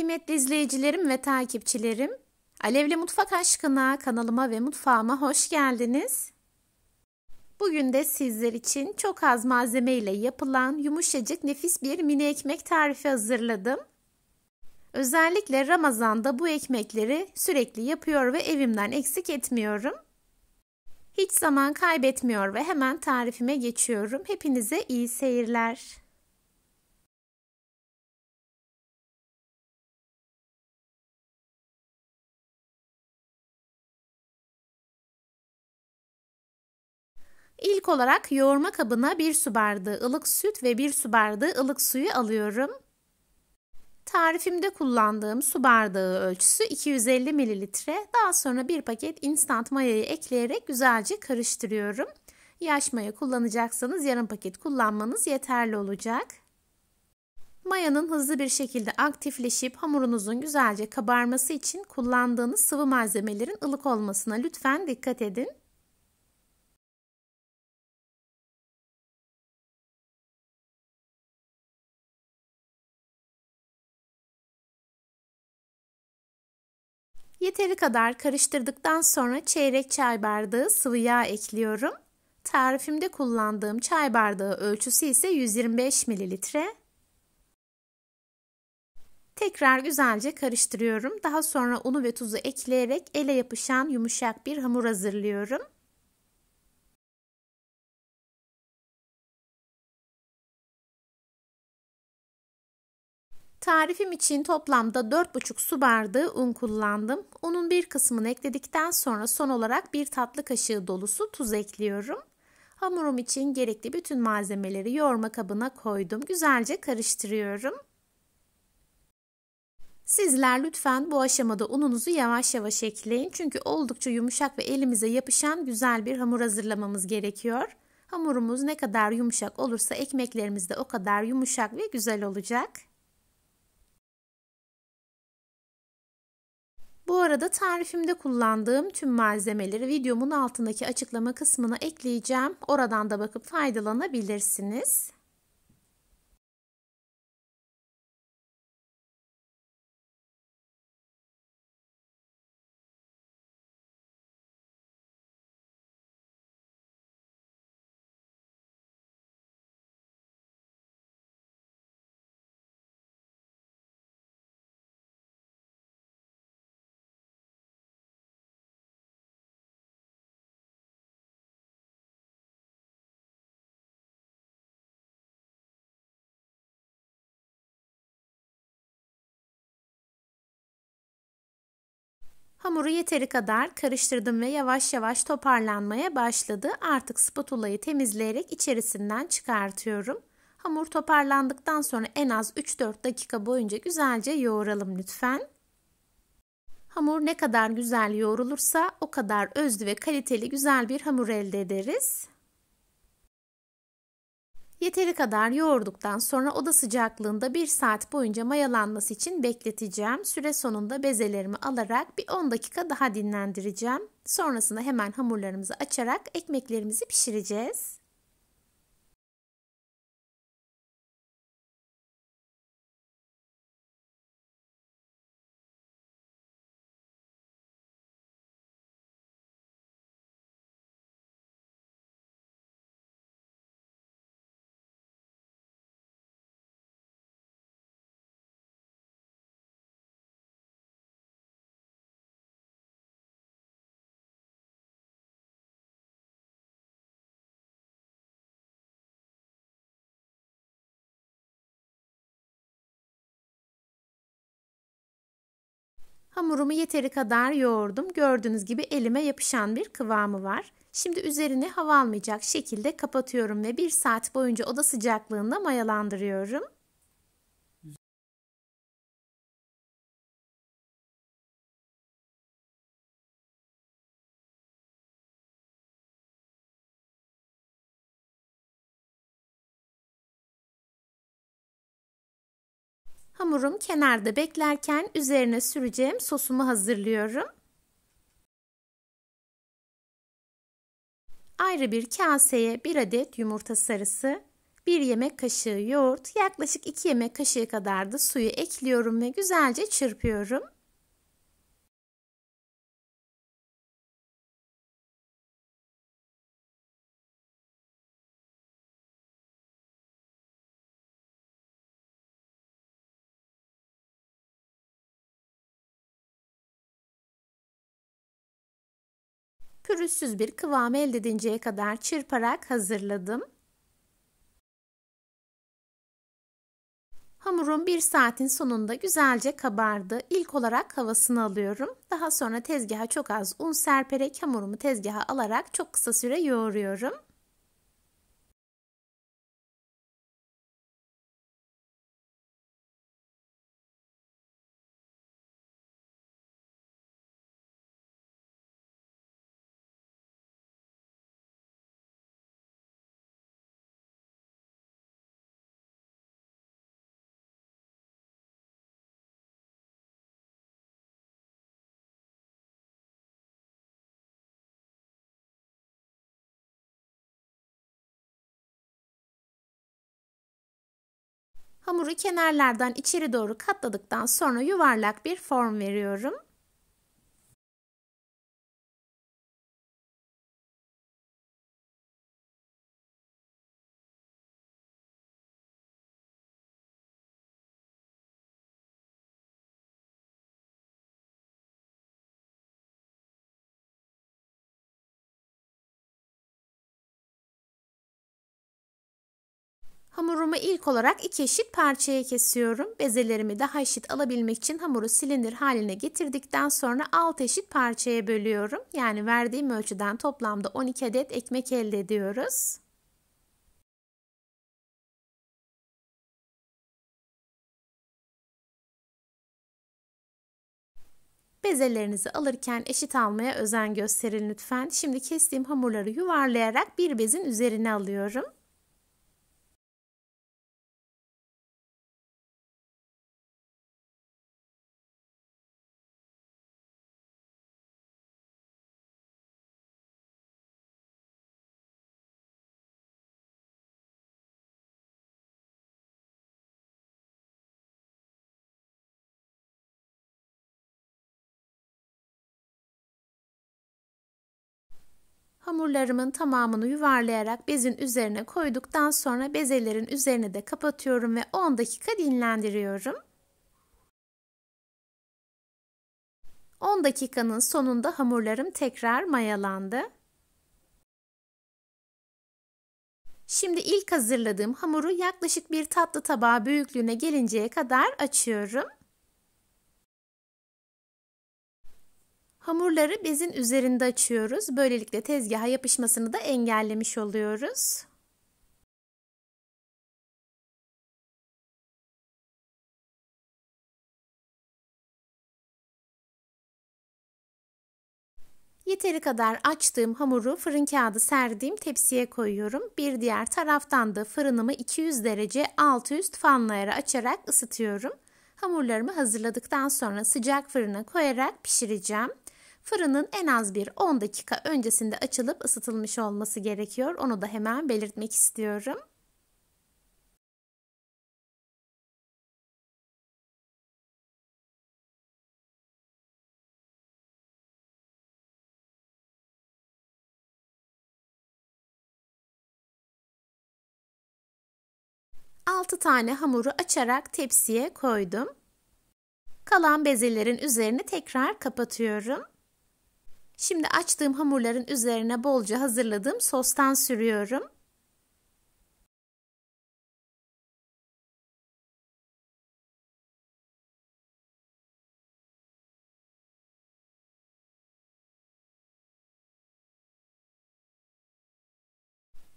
kıymetli izleyicilerim ve takipçilerim. Alevli Mutfak Aşkına kanalıma ve mutfağıma hoş geldiniz. Bugün de sizler için çok az malzeme ile yapılan yumuşacık nefis bir mini ekmek tarifi hazırladım. Özellikle Ramazan'da bu ekmekleri sürekli yapıyor ve evimden eksik etmiyorum. Hiç zaman kaybetmiyor ve hemen tarifime geçiyorum. Hepinize iyi seyirler. İlk olarak yoğurma kabına bir su bardağı ılık süt ve bir su bardağı ılık suyu alıyorum. Tarifimde kullandığım su bardağı ölçüsü 250 ml. Daha sonra bir paket instant mayayı ekleyerek güzelce karıştırıyorum. Yaş maya kullanacaksanız yarım paket kullanmanız yeterli olacak. Mayanın hızlı bir şekilde aktifleşip hamurunuzun güzelce kabarması için kullandığınız sıvı malzemelerin ılık olmasına lütfen dikkat edin. Yeteri kadar karıştırdıktan sonra çeyrek çay bardağı sıvı yağ ekliyorum. Tarifimde kullandığım çay bardağı ölçüsü ise 125 mililitre. Tekrar güzelce karıştırıyorum. Daha sonra unu ve tuzu ekleyerek ele yapışan yumuşak bir hamur hazırlıyorum. Tarifim için toplamda 4,5 su bardağı un kullandım. Unun bir kısmını ekledikten sonra son olarak bir tatlı kaşığı dolusu tuz ekliyorum. Hamurum için gerekli bütün malzemeleri yoğurma kabına koydum. Güzelce karıştırıyorum. Sizler lütfen bu aşamada ununuzu yavaş yavaş ekleyin. Çünkü oldukça yumuşak ve elimize yapışan güzel bir hamur hazırlamamız gerekiyor. Hamurumuz ne kadar yumuşak olursa ekmeklerimiz de o kadar yumuşak ve güzel olacak. Bu arada tarifimde kullandığım tüm malzemeleri videomun altındaki açıklama kısmına ekleyeceğim. Oradan da bakıp faydalanabilirsiniz. Hamuru yeteri kadar karıştırdım ve yavaş yavaş toparlanmaya başladı. Artık spatulayı temizleyerek içerisinden çıkartıyorum. Hamur toparlandıktan sonra en az 3-4 dakika boyunca güzelce yoğuralım lütfen. Hamur ne kadar güzel yoğrulursa o kadar özlü ve kaliteli güzel bir hamur elde ederiz. Yeteri kadar yoğurduktan sonra oda sıcaklığında 1 saat boyunca mayalanması için bekleteceğim. Süre sonunda bezelerimi alarak bir 10 dakika daha dinlendireceğim. Sonrasında hemen hamurlarımızı açarak ekmeklerimizi pişireceğiz. Hamurumu yeteri kadar yoğurdum. Gördüğünüz gibi elime yapışan bir kıvamı var. Şimdi üzerine hava almayacak şekilde kapatıyorum ve 1 saat boyunca oda sıcaklığında mayalandırıyorum. Hamurum kenarda beklerken üzerine süreceğim sosumu hazırlıyorum. Ayrı bir kaseye 1 adet yumurta sarısı, 1 yemek kaşığı yoğurt, yaklaşık 2 yemek kaşığı kadar da suyu ekliyorum ve güzelce çırpıyorum. pürüzsüz bir kıvam elde edinceye kadar çırparak hazırladım. Hamurum bir saatin sonunda güzelce kabardı. İlk olarak havasını alıyorum. Daha sonra tezgaha çok az un serperek hamurumu tezgaha alarak çok kısa süre yoğuruyorum. Hamuru kenarlardan içeri doğru katladıktan sonra yuvarlak bir form veriyorum. Hamurumu ilk olarak iki eşit parçaya kesiyorum. Bezelerimi daha eşit alabilmek için hamuru silindir haline getirdikten sonra alt eşit parçaya bölüyorum. Yani verdiğim ölçüden toplamda 12 adet ekmek elde ediyoruz. Bezelerinizi alırken eşit almaya özen gösterin lütfen. Şimdi kestiğim hamurları yuvarlayarak bir bezin üzerine alıyorum. Hamurlarımın tamamını yuvarlayarak bezin üzerine koyduktan sonra bezelerin üzerine de kapatıyorum ve 10 dakika dinlendiriyorum. 10 dakikanın sonunda hamurlarım tekrar mayalandı. Şimdi ilk hazırladığım hamuru yaklaşık bir tatlı tabağı büyüklüğüne gelinceye kadar açıyorum. Hamurları bezin üzerinde açıyoruz. Böylelikle tezgaha yapışmasını da engellemiş oluyoruz. Yeteri kadar açtığım hamuru fırın kağıdı serdiğim tepsiye koyuyorum. Bir diğer taraftan da fırınımı 200 derece alt üst fanlı açarak ısıtıyorum. Hamurlarımı hazırladıktan sonra sıcak fırına koyarak pişireceğim. Fırının en az bir 10 dakika öncesinde açılıp ısıtılmış olması gerekiyor. Onu da hemen belirtmek istiyorum. Altı tane hamuru açarak tepsiye koydum. Kalan bezelerin üzerini tekrar kapatıyorum. Şimdi açtığım hamurların üzerine bolca hazırladığım sostan sürüyorum.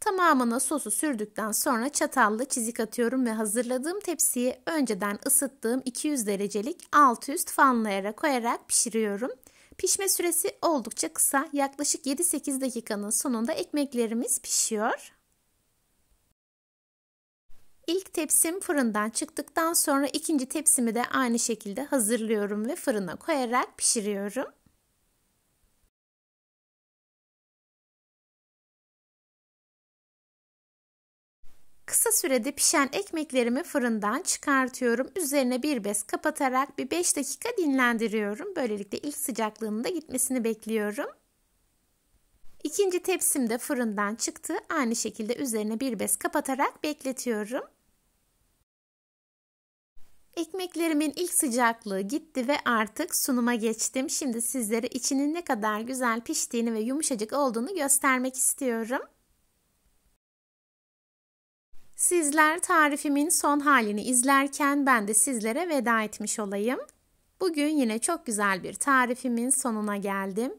Tamamına sosu sürdükten sonra çatalla çizik atıyorum ve hazırladığım tepsiyi önceden ısıttığım 200 derecelik alt üst fanlı koyarak pişiriyorum. Pişme süresi oldukça kısa. Yaklaşık 7-8 dakikanın sonunda ekmeklerimiz pişiyor. İlk tepsim fırından çıktıktan sonra ikinci tepsimi de aynı şekilde hazırlıyorum ve fırına koyarak pişiriyorum. Kısa sürede pişen ekmeklerimi fırından çıkartıyorum. Üzerine bir bez kapatarak bir 5 dakika dinlendiriyorum. Böylelikle ilk sıcaklığının da gitmesini bekliyorum. İkinci tepsim de fırından çıktı. Aynı şekilde üzerine bir bez kapatarak bekletiyorum. Ekmeklerimin ilk sıcaklığı gitti ve artık sunuma geçtim. Şimdi sizlere içinin ne kadar güzel piştiğini ve yumuşacık olduğunu göstermek istiyorum. Sizler tarifimin son halini izlerken ben de sizlere veda etmiş olayım. Bugün yine çok güzel bir tarifimin sonuna geldim.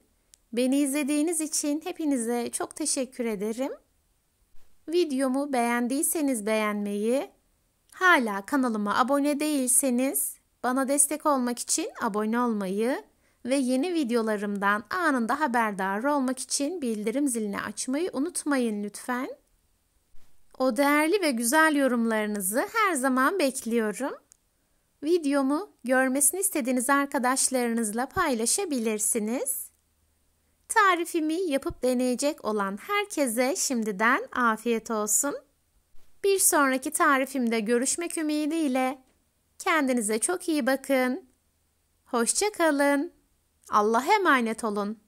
Beni izlediğiniz için hepinize çok teşekkür ederim. Videomu beğendiyseniz beğenmeyi, hala kanalıma abone değilseniz bana destek olmak için abone olmayı ve yeni videolarımdan anında haberdar olmak için bildirim zilini açmayı unutmayın lütfen. O değerli ve güzel yorumlarınızı her zaman bekliyorum. Videomu görmesini istediğiniz arkadaşlarınızla paylaşabilirsiniz. Tarifimi yapıp deneyecek olan herkese şimdiden afiyet olsun. Bir sonraki tarifimde görüşmek ümidiyle kendinize çok iyi bakın. Hoşça kalın. Allah'a emanet olun.